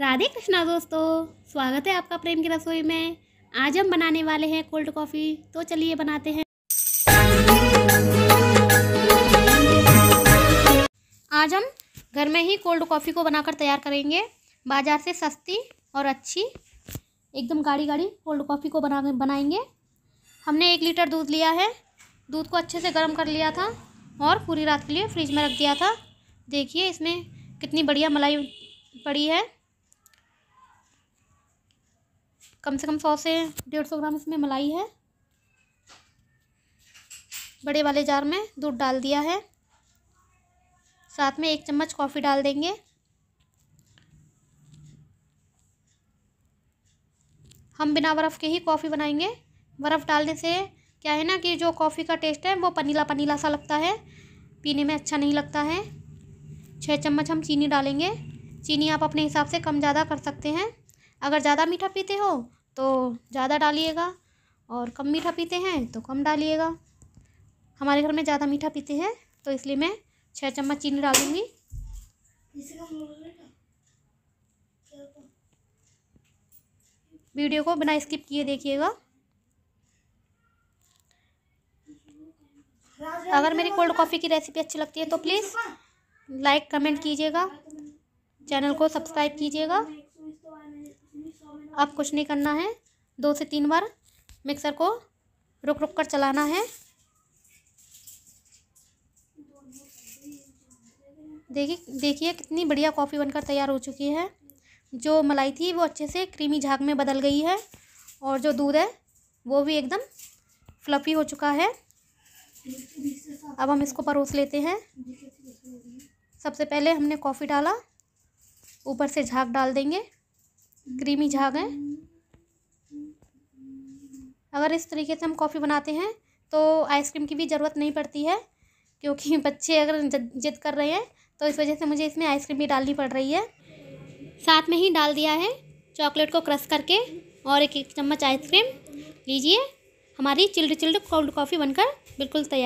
राधे कृष्णा दोस्तों स्वागत है आपका प्रेम की रसोई में आज हम बनाने वाले हैं कोल्ड कॉफ़ी तो चलिए बनाते हैं आज हम घर में ही कोल्ड कॉफ़ी को बनाकर तैयार करेंगे बाज़ार से सस्ती और अच्छी एकदम गाढ़ी गाढ़ी कोल्ड कॉफ़ी को बना बनाएंगे हमने एक लीटर दूध लिया है दूध को अच्छे से गर्म कर लिया था और पूरी रात के लिए फ्रिज में रख दिया था देखिए इसमें कितनी बढ़िया मलाई पड़ी है कम से कम सौ से डेढ़ सौ ग्राम इसमें मलाई है बड़े वाले जार में दूध डाल दिया है साथ में एक चम्मच कॉफ़ी डाल देंगे हम बिना बर्फ़ के ही कॉफ़ी बनाएंगे बर्फ़ डालने से क्या है ना कि जो कॉफ़ी का टेस्ट है वो पनीला पनीला सा लगता है पीने में अच्छा नहीं लगता है छः चम्मच हम चीनी डालेंगे चीनी आप अपने हिसाब से कम ज़्यादा कर सकते हैं अगर ज़्यादा मीठा पीते हो तो ज़्यादा डालिएगा और कम मीठा पीते हैं तो कम डालिएगा हमारे घर में ज़्यादा मीठा पीते हैं तो इसलिए मैं छः चम्मच चीनी डालूँगी वीडियो को बिना स्किप किए देखिएगा अगर मेरी कोल्ड कॉफ़ी की रेसिपी अच्छी लगती है तो प्लीज़ लाइक कमेंट कीजिएगा चैनल को सब्सक्राइब कीजिएगा अब कुछ नहीं करना है दो से तीन बार मिक्सर को रुक रुक कर चलाना है देखिए देखिए कितनी बढ़िया कॉफ़ी बनकर तैयार हो चुकी है जो मलाई थी वो अच्छे से क्रीमी झाग में बदल गई है और जो दूध है वो भी एकदम फ्लफी हो चुका है अब हम इसको परोस लेते हैं सबसे पहले हमने कॉफ़ी डाला ऊपर से झाग डाल देंगे क्रीमी झाग हैं अगर इस तरीके से हम कॉफ़ी बनाते हैं तो आइसक्रीम की भी ज़रूरत नहीं पड़ती है क्योंकि बच्चे अगर जिद कर रहे हैं तो इस वजह से मुझे इसमें आइसक्रीम भी डालनी पड़ रही है साथ में ही डाल दिया है चॉकलेट को क्रश करके और एक एक चम्मच आइसक्रीम लीजिए हमारी चिल्ड चिल्ड कोल्ड कॉफ़ी बनकर बिल्कुल तैयार